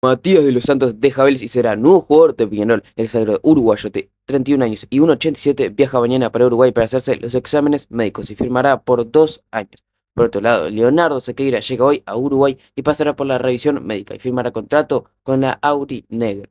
Matías de los Santos de Javels y será nuevo jugador de Peñarol. El sagrado uruguayo de 31 años y 1,87 viaja mañana para Uruguay para hacerse los exámenes médicos y firmará por dos años. Por otro lado, Leonardo Sequeira llega hoy a Uruguay y pasará por la revisión médica y firmará contrato con la Audi Negra.